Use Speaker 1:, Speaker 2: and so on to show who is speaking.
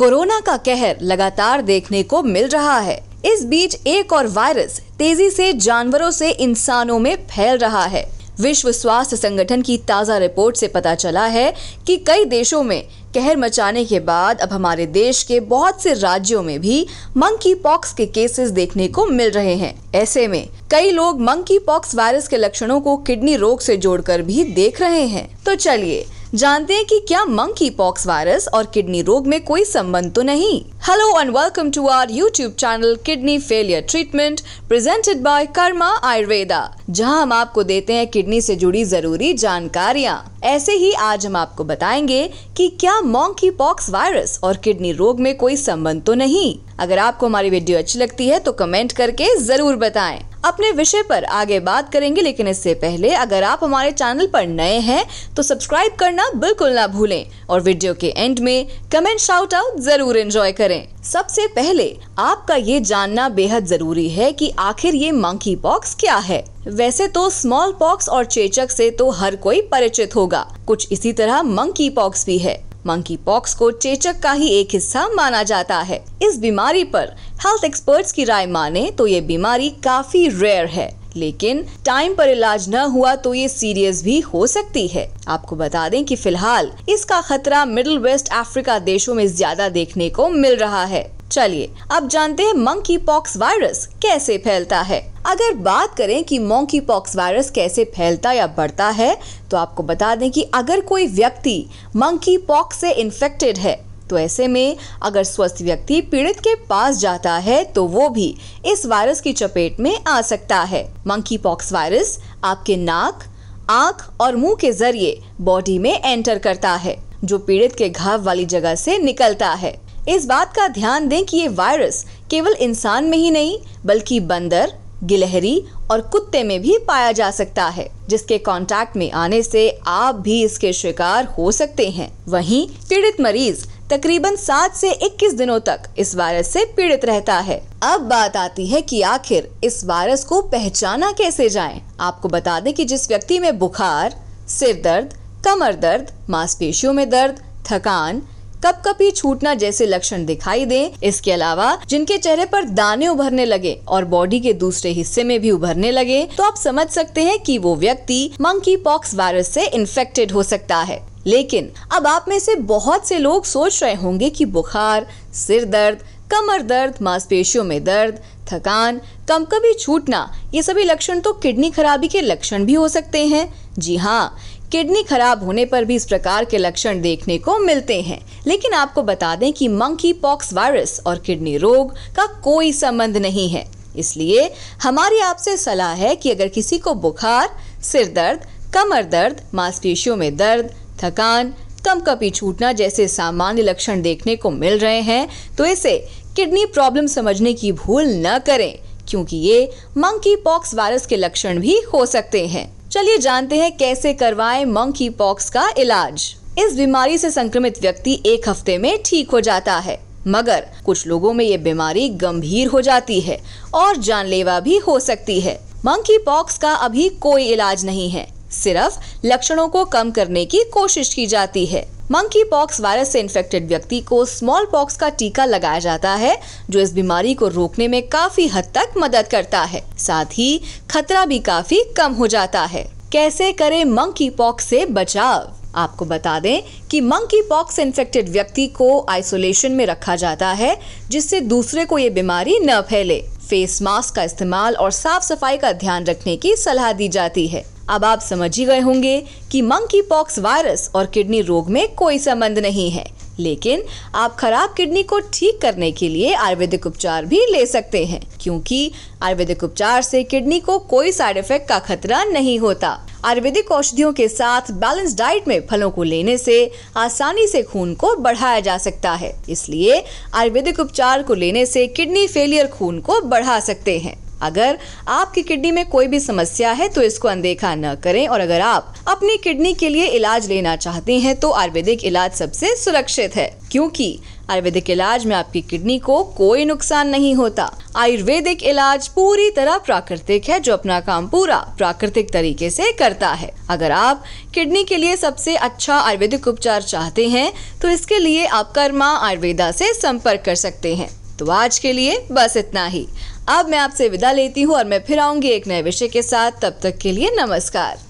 Speaker 1: corona का कहर लगातार देखने को मिल रहा है इस बीच एक और वायरस तेजी से जानवरों से इंसानों में फैल रहा है विश्व स्वास्थ्य संगठन की ताज़ा रिपोर्ट से पता चला है कि कई देशों में कहर मचाने के बाद अब हमारे देश के बहुत से राज्यों में भी मंकी पॉक्स के केसेस देखने को मिल रहे हैं ऐसे में कई लोग मंकी पॉक्स वायरस के लक्षणों को किडनी रोग से जोड़कर भी देख रहे हैं तो चलिए जानते हैं कि क्या मंकी पॉक्स वायरस और किडनी रोग में कोई संबंध तो नहीं hello and welcome to our YouTube channel kidney failure treatment presented by Karma Ayurveda जहां हम आपको देते हैं किडनी से जुड़ी जरूरी जानकारियां ऐसे ही आज हम आपको बताएंगे कि क्या मंकी पॉक्स वायरस और किडनी रोग में कोई संबंध तो नहीं अगर आपको हमारी वीडियो अच्छी लगती है तो कमेंट करके जरूर बताएं अपने विषय पर आगे बात करेंगे लेकिन इससे पहले अगर आप हमारे चैनल पर नए हैं तो सब्सक्राइब करना बिल्कुल ना भूलें और वीडियो के एंड में कमेंट शाउट आउट जरूर एंजॉय करें सबसे पहले आपका ये जानना बेहद जरूरी है कि आखिर ये मंकी पॉक्स क्या है वैसे तो स्मॉल पॉक्स और चेचक से तो हर कोई परिचित होगा कुछ इसी तरह मंकी पॉक्स भी है मंकी पॉक्स को चेचक का ही एक हिस्सा माना जाता है इस बीमारी पर हेल्थ एक्सपर्ट्स की राय माने तो ये बीमारी काफी रेयर है लेकिन टाइम पर इलाज न हुआ तो ये सीरियस भी हो सकती है आपको बता दें कि फिलहाल इसका खतरा मिडिल वेस्ट अफ्रीका देशों में ज्यादा देखने को मिल रहा है चलिए अब जानते हैं मंकी पॉक्स वायरस कैसे फैलता है अगर बात करें कि मंकी पॉक्स वायरस कैसे फैलता या बढ़ता है तो आपको बता दें कि अगर कोई व्यक्ति मंकी पॉक्स से इन्फेक्टेड है तो ऐसे में अगर स्वस्थ व्यक्ति पीड़ित के पास जाता है तो वो भी इस वायरस की चपेट में आ सकता है मंकी पॉक्स वायरस आपके नाक आंख और मुंह के जरिए बॉडी में एंटर करता है जो पीड़ित के घाव वाली जगह से निकलता है इस बात का ध्यान दें कि ये वायरस केवल इंसान में ही नहीं बल्कि बंदर गिलहरी और कुत्ते में भी पाया जा सकता है जिसके कांटेक्ट में आने से आप भी इसके शिकार हो सकते हैं वहीं पीड़ित मरीज तकरीबन 7 से 21 दिनों तक इस वायरस से पीड़ित रहता है अब बात आती है कि आखिर इस वायरस को पहचाना कैसे जाए आपको बता दें कि जिस व्यक्ति में बुखार सिर दर्द कमर दर्द मांसपेशियों में दर्द थकान कप कभी छूटना जैसे लक्षण दिखाई दें इसके अलावा जिनके चेहरे पर दाने उभरने लगे और बॉडी के दूसरे हिस्से में भी उभरने लगे तो आप समझ सकते हैं कि वो व्यक्ति मंकी पॉक्स वायरस से इन्फेक्टेड हो सकता है लेकिन अब आप में से बहुत से लोग सोच रहे होंगे कि बुखार सिर दर्द कमर दर्द मांसपेशियों में दर्द थकान कम कभी छूटना ये सभी लक्षण तो किडनी खराबी के लक्षण भी हो सकते हैं जी हाँ किडनी खराब होने पर भी इस प्रकार के लक्षण देखने को मिलते हैं लेकिन आपको बता दें कि मंकी पॉक्स वायरस और किडनी रोग का कोई संबंध नहीं है इसलिए हमारी आपसे सलाह है कि अगर किसी को बुखार सिर दर्द कमर दर्द मांसपेशियों में दर्द थकान कपी छूटना जैसे सामान्य लक्षण देखने को मिल रहे हैं तो इसे किडनी प्रॉब्लम समझने की भूल न करें क्योंकि ये मंकी पॉक्स वायरस के लक्षण भी हो सकते हैं चलिए जानते हैं कैसे करवाएं मंकी पॉक्स का इलाज इस बीमारी से संक्रमित व्यक्ति एक हफ्ते में ठीक हो जाता है मगर कुछ लोगों में ये बीमारी गंभीर हो जाती है और जानलेवा भी हो सकती है मंकी पॉक्स का अभी कोई इलाज नहीं है सिर्फ लक्षणों को कम करने की कोशिश की जाती है मंकी पॉक्स वायरस से इन्फेक्टेड व्यक्ति को स्मॉल पॉक्स का टीका लगाया जाता है जो इस बीमारी को रोकने में काफी हद तक मदद करता है साथ ही खतरा भी काफी कम हो जाता है कैसे करें मंकी पॉक्स से बचाव आपको बता दें कि मंकी पॉक्स इन्फेक्टेड व्यक्ति को आइसोलेशन में रखा जाता है जिससे दूसरे को ये बीमारी न फैले फेस मास्क का इस्तेमाल और साफ सफाई का ध्यान रखने की सलाह दी जाती है अब आप समझ ही गए होंगे कि मंकी पॉक्स वायरस और किडनी रोग में कोई संबंध नहीं है लेकिन आप खराब किडनी को ठीक करने के लिए आयुर्वेदिक उपचार भी ले सकते हैं क्योंकि आयुर्वेदिक उपचार से किडनी को कोई साइड इफेक्ट का खतरा नहीं होता आयुर्वेदिक औषधियों के साथ बैलेंस डाइट में फलों को लेने से आसानी से खून को बढ़ाया जा सकता है इसलिए आयुर्वेदिक उपचार को लेने से किडनी फेलियर खून को बढ़ा सकते हैं अगर आपकी किडनी में कोई भी समस्या है तो इसको अनदेखा न करें और अगर आप अपनी किडनी के लिए इलाज लेना चाहते हैं तो आयुर्वेदिक इलाज सबसे सुरक्षित है क्योंकि आयुर्वेदिक इलाज में आपकी किडनी को कोई नुकसान नहीं होता आयुर्वेदिक इलाज पूरी तरह प्राकृतिक है जो अपना काम पूरा प्राकृतिक तरीके से करता है अगर आप किडनी के लिए सबसे अच्छा आयुर्वेदिक उपचार चाहते हैं तो इसके लिए आप कर्मा आयुर्वेदा से संपर्क कर सकते हैं तो आज के लिए बस इतना ही अब मैं आपसे विदा लेती हूँ और मैं फिर आऊंगी एक नए विषय के साथ तब तक के लिए नमस्कार